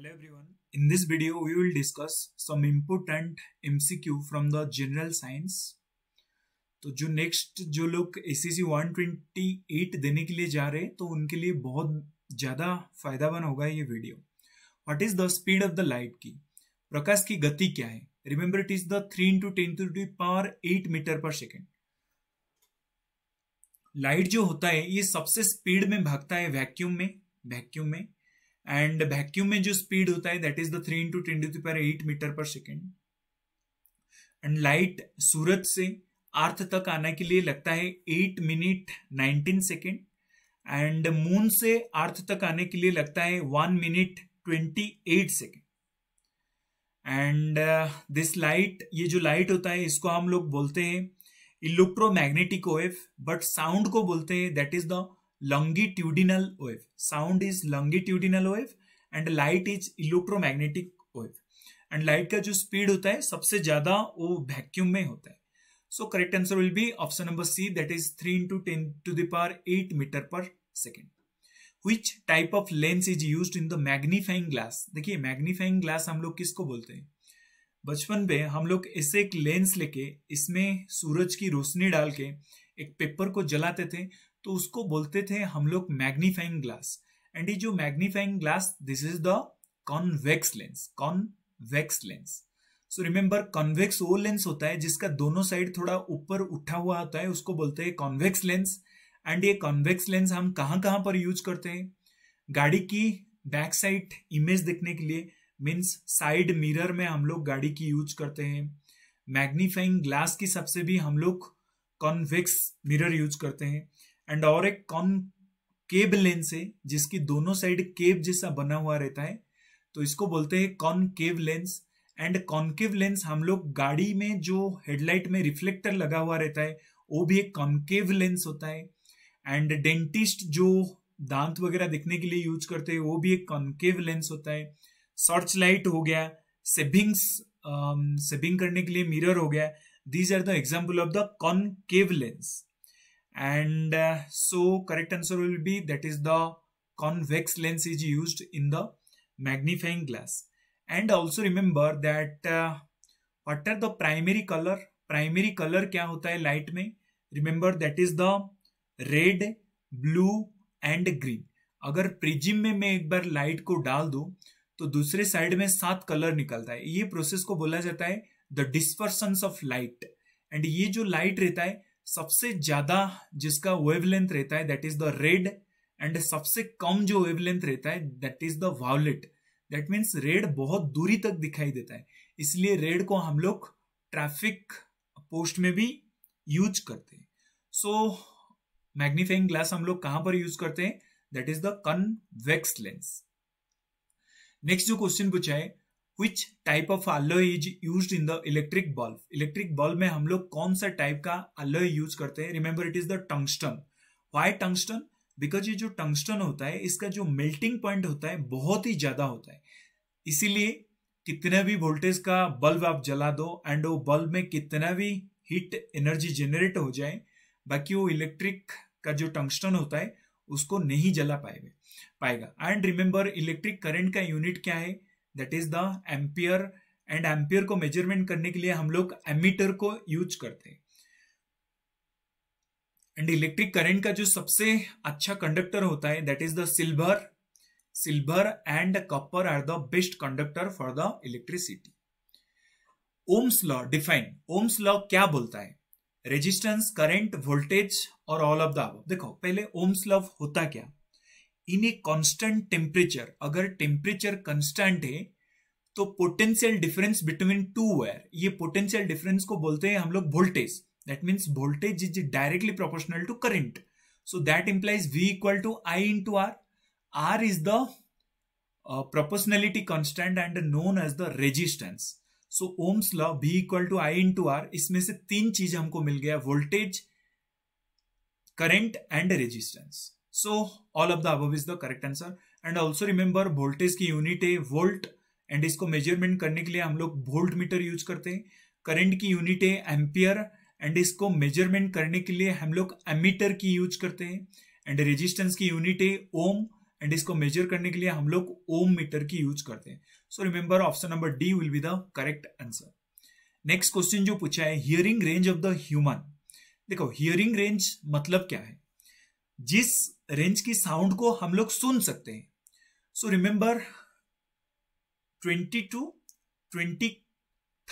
Hello everyone. In this video, we will discuss some important MCQ from the general science. तो जो next जो लोग ए सी देने के लिए जा रहे हैं तो उनके लिए बहुत ज़्यादा फायदावन होगा ये video what is the speed of the light की प्रकाश की गति क्या है remember it is the three into ten to to power eight metre per second light जो होता है ये सबसे स्पीड में भागता है वैक्यूम में वैक्यूम में एंड वैक्यूम में जो स्पीड होता है that is the three into twenty three per eight metre per second and light सूरत से अर्थ तक आने के लिए लगता है eight minute nineteen second and moon से अर्थ तक आने के लिए लगता है one minute twenty eight second and this light ये जो लाइट होता है इसको हम लोग बोलते हैं इलेक्ट्रोमैग्नेटिक वेव बट साउंड को बोलते हैं that is the longitudinal wave. Sound is longitudinal wave and light is electromagnetic wave. And light का जो स्पीड होता है सबसे ज्यादा वो वैक्यूम में होता है so correct answer will be option number C that is three into ten to the power eight metre per second which type of lens is used in the magnifying glass देखिए magnifying glass हम लोग किसको बोलते हैं बचपन में हम लोग ऐसे एक लेंस लेके इसमें सूरज की रोशनी डाल के एक पेपर को जलाते थे तो उसको बोलते थे हम लोग मैग्नीफाइंग ग्लास एंड ये जो magnifying glass this is the convex lens convex lens so remember convex वो लेंस होता है जिसका दोनों साइड थोड़ा ऊपर उठा हुआ होता है उसको बोलते हैं कॉन्वेक्स लेंस एंड ये कॉन्वेक्स लेंस हम कहाँ कहाँ पर यूज करते हैं गाड़ी की बैक साइड इमेज देखने के लिए मीन्स साइड मिरर में हम लोग गाड़ी की यूज करते हैं मैग्नीफाइंग ग्लास की सबसे भी हम लोग कॉन्वेक्स मिरर यूज करते हैं एंड और एक कॉन केब लेंस है जिसकी दोनों साइड केब जैसा बना हुआ रहता है तो इसको बोलते हैं concave lens and concave lens हम लोग गाड़ी में जो हेडलाइट में रिफ्लेक्टर लगा हुआ रहता है वो भी एक कॉनकेव लेंस होता है एंड डेंटिस्ट जो दांत वगैरह देखने के लिए यूज करते हैं वो भी एक कॉनकेव लेंस होता है सर्च लाइट हो गया सेबिंग्स सेबिंग करने के लिए मिरर हो गया these are the example of the concave lens and uh, so correct answer will be that is the convex lens is used in the magnifying glass and also remember that uh, what are the primary color primary color kya hota hai light mein remember that is the red blue and green अगर prism में मैं एक बार light को डाल दूं तो दूसरे side में सात कलर निकलता है ये प्रोसेस को बोला जाता है the dispersion of light and ये जो लाइट रहता है सबसे ज्यादा जिसका वेवलेंथ रहता है that is the red and सबसे कम जो वेवलेंथ रहता है that is the violet that means red बहुत दूरी तक दिखाई देता है इसलिए रेड को हम लोग ट्रैफिक पोस्ट में भी यूज करते हैं सो मैग्नीफाइंग ग्लास हम लोग कहां पर यूज करते हैं that is the convex lens next जो क्वेश्चन पूछा है which type of alloy is used in the electric bulb electric bulb में हम लोग कौन सा टाइप का alloy यूज करते हैं remember it is the tungsten why tungsten because ये जो tungsten होता है इसका जो मेल्टिंग पॉइंट होता है बहुत ही ज्यादा होता है इसीलिए कितने भी वोल्टेज का बल्ब आप जला दो एंड वो बल्ब में कितना भी हीट एनर्जी जेनरेट हो जाए बाकी वो इलेक्ट्रिक का जो टंगस्टन होता है उसको नहीं जला पाएगा पाएगा एंड रिमेंबर इलेक्ट्रिक करंट का यूनिट क्या है that is the ampere and ampere को मेजरमेंट करने के लिए हम लोग एमीटर को यूज करते हैं एंड इलेक्ट्रिक करंट का जो सबसे अच्छा कंडक्टर होता है that is the silver silver and copper are the best conductor for the electricity Ohm's law define Ohm's law क्या बोलता है रेजिस्टेंस करंट वोल्टेज और ऑल ऑफ द देखो पहले ओम्स लॉ होता क्या इन ए कॉन्स्टेंट टेम्परेचर अगर temperature constant है तो potential difference between two wire ये पोटेंशियल डिफरेंस को बोलते हैं हम लोग voltage that means voltage is directly proportional to current so that implies v to I i to r r is the proportionality constant and known as the resistance so Ohm's law law v equal to i into r इसमें से तीन चीज हमको मिल गया voltage current and resistance so all of the above is the correct answer and also remember voltage की unit है volt and इसको मेजरमेंट करने के लिए हम लोग वोल्ट मीटर यूज करते हैं करंट की यूनिट है एम्पियर एंड इसको मेजरमेंट करने के लिए हम लोग एमीटर की यूज करते हैं एंड रेजिस्टेंस की यूनिट है ओम एंड इसको मेजर करने के लिए हम लोग ओम मीटर की यूज करते हैं so remember option number D will be the correct answer next question जो पूछा है hearing range of the human देखो हियरिंग रेंज मतलब क्या है जिस रेंज की साउंड को हम लोग सुन सकते हैं so remember twenty to twenty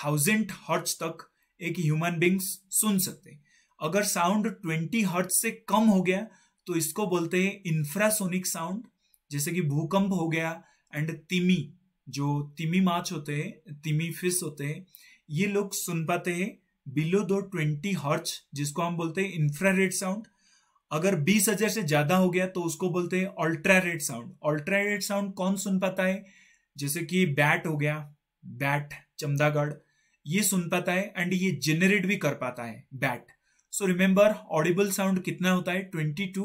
thousand hertz तक एक ह्यूमन बींग्स सुन सकते हैं अगर साउंड ट्वेंटी हर्ट्स से कम हो गया तो इसको बोलते हैं इंफ्रासोनिक साउंड जैसे कि भूकंप हो गया एंड तिमी जो तिमी माछ होते हैं तिमी फिश होते हैं ये लोग सुन पाते हैं बिलो दो ट्वेंटी हर्ट्स जिसको हम बोलते हैं इंफ्रारेड साउंड अगर बीस हजार से ज्यादा हो गया तो उसको बोलते हैं अल्ट्रारेड साउंड अल्ट्रारेड साउंड कौन सुन पाता है जैसे कि बैट हो गया बैट चमदागढ़ ये सुन पाता है एंड ये जेनरेट भी कर पाता है bat so remember audible sound कितना होता है twenty to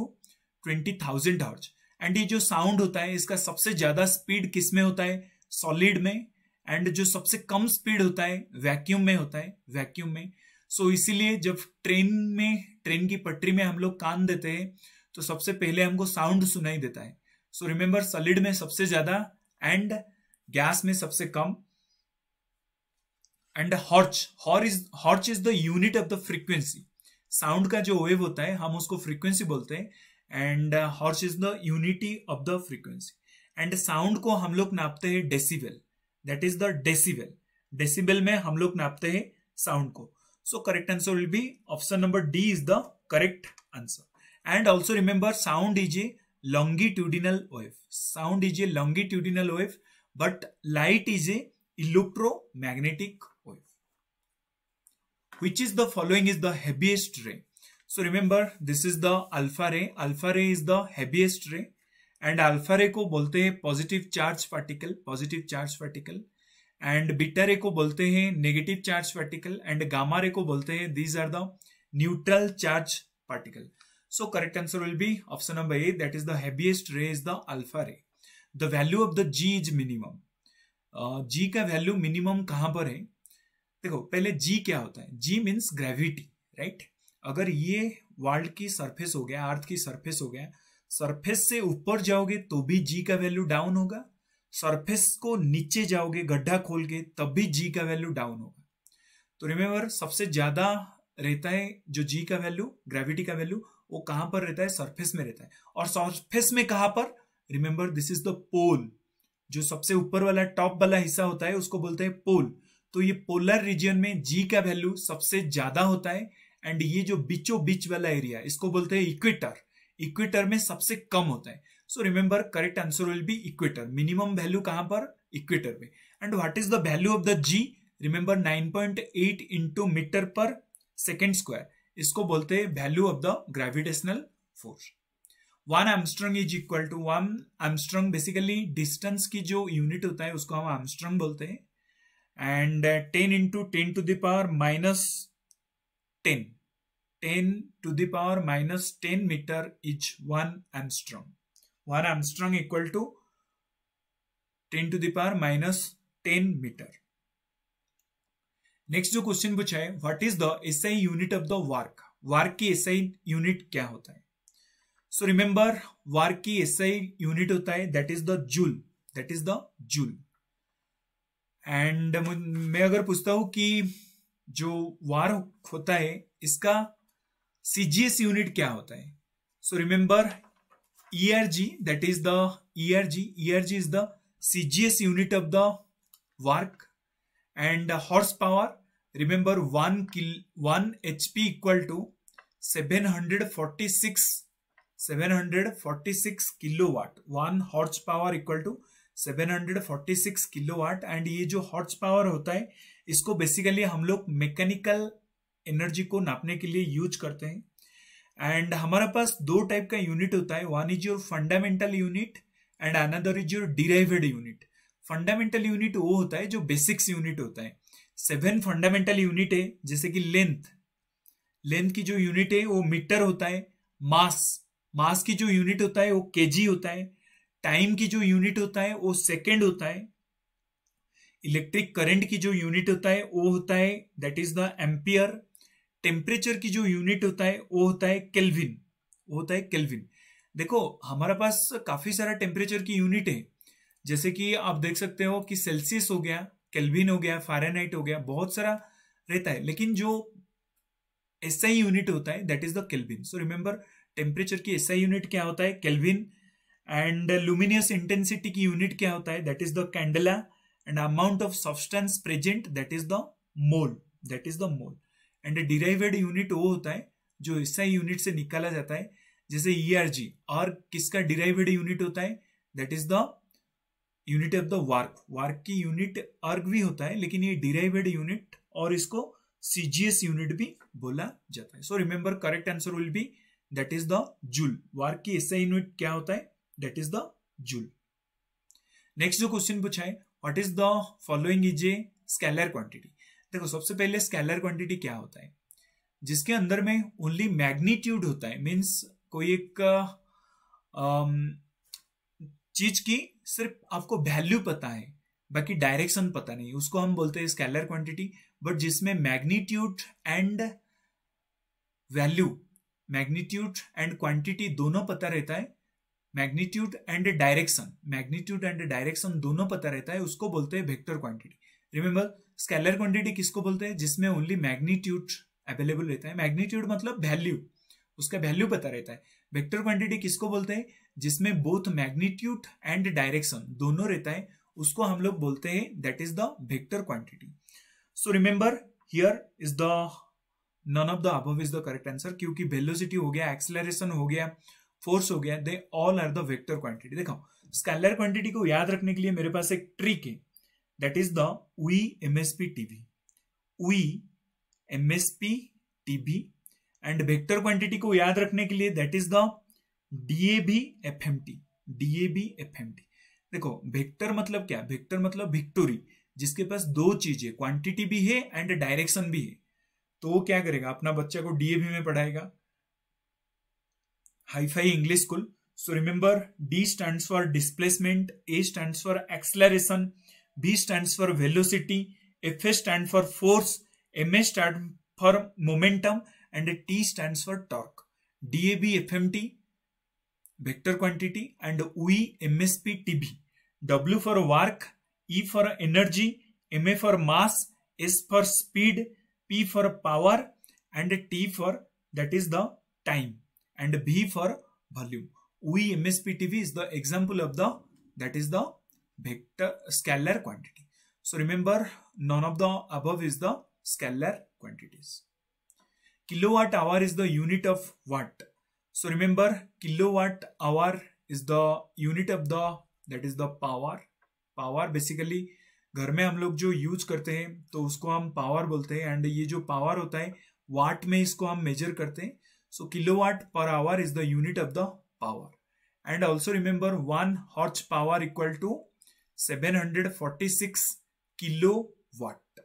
twenty thousand hertz and ये जो साउंड होता है इसका सबसे ज्यादा स्पीड किस में होता है सॉलिड में एंड जो सबसे कम स्पीड होता है वैक्यूम में होता है वैक्यूम में सो so, इसीलिए जब ट्रेन में ट्रेन की पटरी में हम लोग कान देते हैं तो सबसे पहले हमको साउंड सुनाई देता है सो रिमेंबर सलिड में सबसे ज्यादा एंड गैस में सबसे कम एंड हॉर्च हॉर is hertz is the unit of the frequency sound का जो वेव होता है हम उसको फ्रीक्वेंसी बोलते हैं and hertz is the unity of the frequency and sound को हम लोग नापते हैं decibel that is the decibel decibel में हम लोग नापते हैं साउंड को So correct answer will be option number D is the correct answer. And also remember sound is a longitudinal wave. Sound is a longitudinal wave but light is a electromagnetic wave. Which is the following is the heaviest ray. So remember this is the alpha ray. Alpha ray is the heaviest ray. and alpha ray ko bolte positive charge particle, positive charge particle. And beta ray को बोलते हैं negative charge particle and gamma ray को बोलते हैं these are the neutral charge particle so correct answer will be option number A that is the heaviest ray is the alpha ray the value of the G is minimum G का value minimum कहां पर है देखो पहले जी क्या होता है जी means gravity right अगर ये वर्ल्ड की सरफेस हो गया अर्थ की सरफेस हो गया सरफेस से ऊपर जाओगे तो भी जी का वैल्यू डाउन होगा सरफेस को नीचे जाओगे गड्ढा खोल के तब भी जी का वैल्यू डाउन होगा तो रिमेम्बर सबसे ज्यादा रहता है जो जी का वैल्यू ग्रेविटी का वैल्यू वो कहां पर रहता है सरफेस में रहता है और सरफेस में कहां पर remember this is the pole जो सबसे ऊपर वाला टॉप वाला हिस्सा होता है उसको बोलते हैं पोल तो ये पोलर रीजन में जी का वैल्यू सबसे ज्यादा होता है एंड ये जो बीचो बीच वाला एरिया इसको बोलते हैं इक्वेटर इक्वेटर में सबसे कम होता है so remember correct answer will be equator minimum value कहां पर इक्वेटर में and what is the value of the g remember 9.8 point eight into metre per second square इसको बोलते हैं value of the gravitational force one angstrom is equal to one angstrom basically distance की जो unit होता है उसको हम angstrom बोलते हैं and ten into ten to the power minus ten ten to the power minus ten metre is one angstrom one angstrom equal to ten to the power minus ten metre next जो question पूछा है what is the SI unit of the work work की SI unit क्या होता है so remember work की SI unit होता है that is the joule that is the joule and मैं अगर पूछता हूं कि जो वार होता है इसका सीजीएस यूनिट क्या होता है so remember ERG, that is the ERG, ERG is the CGS unit of the work and uh, horsepower, remember 1, kil, 1 HP equal to 746, 746 kilowatt, 1 horsepower equal to 746 kilowatt and ये जो horse power होता है इसको basically हम लोग mechanical energy को नापने के लिए यूज करते हैं एंड हमारे पास दो टाइप का यूनिट होता है one is your fundamental unit and another is your derived unit fundamental unit वो होता है जो बेसिक्स यूनिट होता है सेवन फंडामेंटल यूनिट है जैसे कि लेंथ लेंथ की जो यूनिट है वो मीटर होता है मास मास की जो यूनिट होता है वो के होता है टाइम की जो यूनिट होता है वो सेकेंड होता है इलेक्ट्रिक करंट की जो यूनिट होता है वो होता है that is the ampere temperature की जो यूनिट होता है वो होता है केल्विन वो होता है केल्विन देखो हमारे पास काफी सारा टेम्परेचर की यूनिट है जैसे कि आप देख सकते हो कि सेल्सियस हो गया केल्विन हो गया फारेनहाइट हो गया बहुत सारा रहता है लेकिन जो एस आई यूनिट होता है that is the kelvin so remember temperature की एस आई यूनिट क्या होता है केल्विन एंड लुमिनियस इंटेंसिटी की यूनिट क्या होता है that is the candela and amount of substance present that is the mole that is the mole and derived unit वो होता है जो इससे यूनिट से निकाला जाता है जैसे ईआरजी e और किसका डिराइवेड यूनिट होता है that is the unit of the work work की यूनिट अर्ग भी होता है लेकिन ये डिराइवेड यूनिट और इसको सीजीएस यूनिट भी बोला जाता है so remember correct answer will be that is the joule work की ऐसा यूनिट क्या होता है that is the joule next जो क्वेश्चन पूछा है what is the following is a scalar quantity देखो सबसे पहले स्केलर क्वांटिटी क्या होता है जिसके अंदर में ओनली मैग्नीट्यूड होता है मीन्स कोई एक चीज की सिर्फ आपको वैल्यू पता है बाकी डायरेक्शन पता नहीं उसको हम बोलते हैं स्केलर क्वांटिटी बट जिसमें magnitude and value magnitude and quantity दोनों पता रहता है magnitude and direction magnitude and direction दोनों पता रहता है उसको बोलते हैं vector quantity remember scalar quantity किसको बोलते हैं जिसमें ओनली मैग्नीट्यूड अवेलेबल रहता है मैग्नीट्यूड मतलब वैल्यू उसका वैल्यू पता रहता है वेक्टर क्वांटिटी किसको बोलते हैं जिसमें बोथ मैग्नीट्यूड एंड डायरेक्शन दोनों रहता है उसको हम लोग बोलते हैं that is the vector quantity so remember here is the none of the above is the correct answer क्योंकि वेलोसिटी हो गया एक्सेलरेशन हो गया फोर्स हो गया they all are the vector quantity देखो स्कैलर क्वांटिटी को याद रखने के लिए मेरे पास एक ट्रिक है that is the UE MSP TV. UE MSP TV and vector quantity को याद रखने के लिए that is the DAB FMT. DAB FMT. देखो वेक्टर मतलब क्या वेक्टर मतलब विक्टोरी जिसके पास दो चीजें क्वांटिटी भी है एंड डायरेक्शन भी है तो वो क्या करेगा अपना बच्चा को डीएबी में पढ़ाएगा hi fi English school so remember D stand for displacement A stand for acceleration B stands for velocity, F stands for force, MA stands for momentum and T stands for torque. DAB FMT vector quantity and UE MSP TB. W for work, E for energy, MA for mass, S for speed, P for power and T for that is the time and B for volume. UE MSP TB is the example of the that is the vector scalar quantity. So remember, none of the above is the scalar quantities. Kilowatt hour is the unit of watt. So remember, kilowatt hour is the unit of the that is the power. Power basically घर में हम लोग जो use करते हैं तो उसको हम पावर बोलते हैं एंड ये जो पावर होता है वाट में इसको हम मेजर करते हैं सो kilowatt per hour is the unit of the power and also remember one horse power equal to 746 kilowatt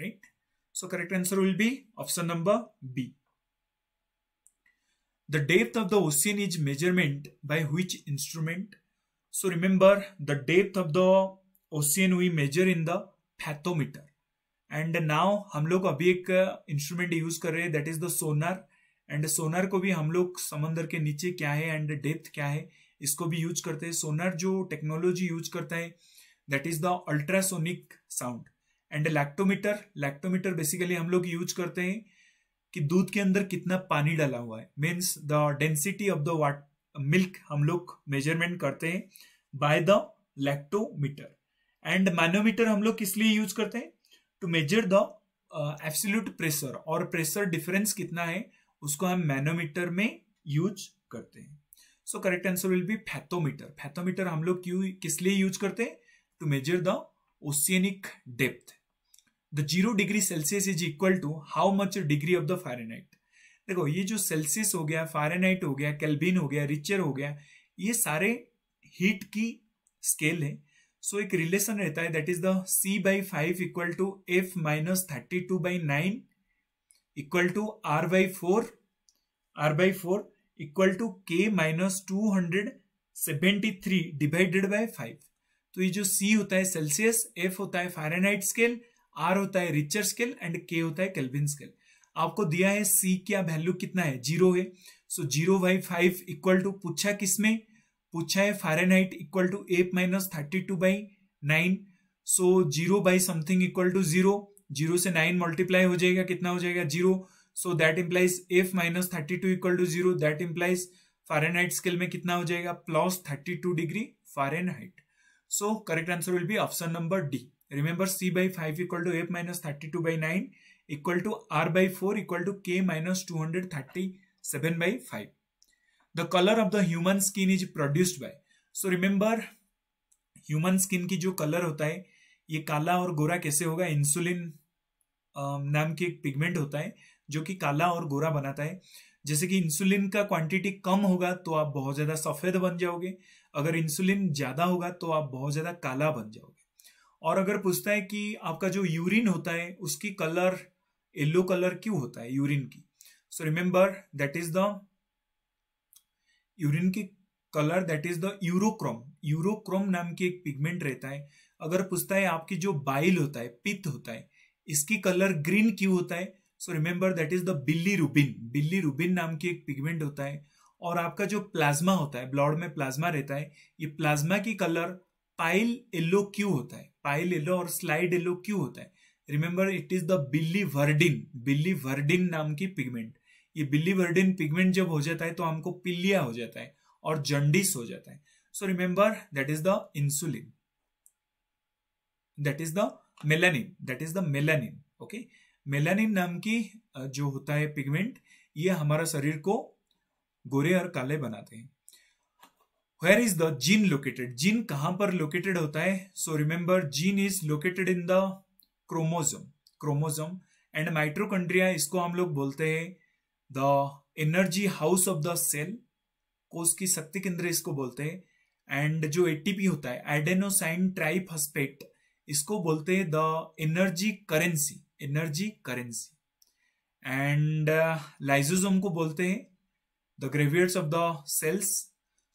right so correct answer will be option number b the depth of the ocean is measurement by which instrument so remember the depth of the ocean we measure in the pathometer and now हम लोग अभी एक instrument use कर रहे हैं that is the sonar and sonar को भी हम लोग समंदर के नीचे क्या है एंड डेप्थ क्या है इसको भी यूज करते हैं सोनार जो टेक्नोलॉजी यूज करता है that is the ultrasonic sound and lactometer lactometer basically हम लोग यूज करते हैं कि दूध के अंदर कितना पानी डाला हुआ है means the density of the water milk हम लोग मेजरमेंट करते हैं by the lactometer and manometer हम लोग किस लिए यूज करते हैं to measure the absolute pressure और प्रेशर डिफरेंस कितना है उसको हम मैनोमीटर में यूज करते हैं so correct answer will be fathometer fathometer हम लोग क्यों किस लिए यूज करते हैं to measure the oceanic depth. The zero degree Celsius is equal to how much degree of the Fahrenheit. देखो ये जो सेल्सियस हो गया फारेनहाइट हो गया कैल्विन हो गया रिचर हो गया ये सारे हीट की स्केल है सो so, एक रिलेशन रहता है that is the C by five equal to F minus thirty two by nine equal to R by four R by four equal to K minus two hundred seventy three divided by five तो ये जो सी होता है Celsius F होता है Fahrenheit scale are होता है Richter scale and के होता है केल्विन स्केल आपको दिया है सी क्या वैल्यू कितना है जीरो है सो zero by five equal to पूछा किसमें पूछा है Fahrenheit equal to F minus thirty two by nine so zero by something equal to zero zero से नाइन मल्टीप्लाई हो जाएगा कितना हो जाएगा zero so that implies F minus thirty two equal to zero that implies Fahrenheit scale में कितना हो जाएगा plus thirty two degree Fahrenheit So correct answer will be option number D. Remember C by 5 equal to F minus 32 by 9 equal to R by 4 equal to K minus 237 by 5. The color of the human skin is produced by. So remember human skin की जो colour होता है ये काला और गोरा कैसे होगा इंसुलिन नाम की एक पिगमेंट होता है जो कि काला और गोरा बनाता है जैसे कि इंसुलिन का क्वांटिटी कम होगा तो आप बहुत ज़्यादा सफ़ेद बन जाओगे अगर इंसुलिन ज़्यादा होगा तो आप बहुत ज़्यादा काला बन जाओगे और अगर पूछता है कि आपका जो यूरिन होता है उसकी कलर येल्लो कलर क्यों होता है यूरिन की so remember that is the urine की colour that is the urochrome urochrome नाम की एक पिगमेंट रहता है अगर पूछता है आपकी जो बाइल होता है पित्त होता है इसकी कलर ग्रीन क्यों होता है so remember that is the bilirubin bilirubin नाम की एक पिगमेंट होता है और आपका जो प्लाज्मा होता है ब्लड में प्लाज्मा रहता है ये प्लाज्मा की कलर पाइल येल्लो क्यू होता है पाइल येल्लो और स्लाइड येल्लो क्यू होता है रिमेंबर इट इज द बिल्ली वर्डिन बिल्ली वर्डिन नाम की पिगमेंट ये बिल्ली वर्डिन पिगमेंट जब हो जाता है तो हमको पिलिया हो जाता है और जंडिस हो जाता है so remember that is the insulin that is the melanin that is the melanin okay melanin नाम की जो होता है पिगमेंट ये हमारा शरीर को गोरे और काले बनाते हैं where is the gene located gene कहां पर लोकेटेड होता है so remember gene is located in the chromosome chromosome and mitochondria इसको हम लोग बोलते हैं the energy house of the cell कोष की शक्ति केंद्र इसको बोलते हैं एंड जो एटीपी होता है एडेनोसाइन ट्राइफस्पेट इसको बोलते हैं the energy currency energy currency and lysosome को बोलते हैं the graveyards of the cells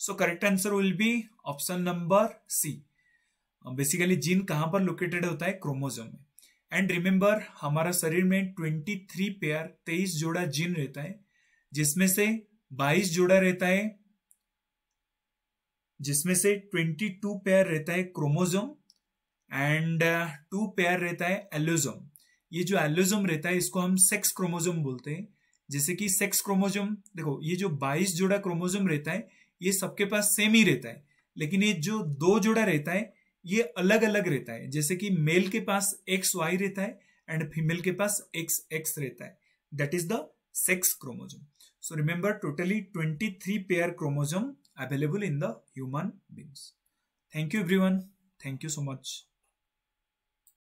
so correct answer will be option number c basically uh, gene कहाँ पर लोकेटेड होता है क्रोमोजोम में एंड रिमेंबर हमारा शरीर में 23 पेयर तेईस जोड़ा जीन रहता है जिसमें से 22 जोड़ा रहता है जिसमें से 22 पेयर रहता है क्रोमोजोम एंड टू पेयर रहता है एलोजोम ये जो एलोजोम रहता है इसको हम सेक्स क्रोमोजोम बोलते हैं जैसे कि सेक्स क्रोमोजोम देखो ये जो 22 जोड़ा क्रोमोजोम रहता है ये सबके पास सेम ही रहता है लेकिन ये जो दो जोड़ा रहता है ये अलग अलग रहता है जैसे कि मेल के पास एक्स वाई रहता है एंड फीमेल के पास एक्स एक्स रहता है that is the sex chromosome so remember totally twenty three pair chromosome available in the beings thank you everyone thank you so much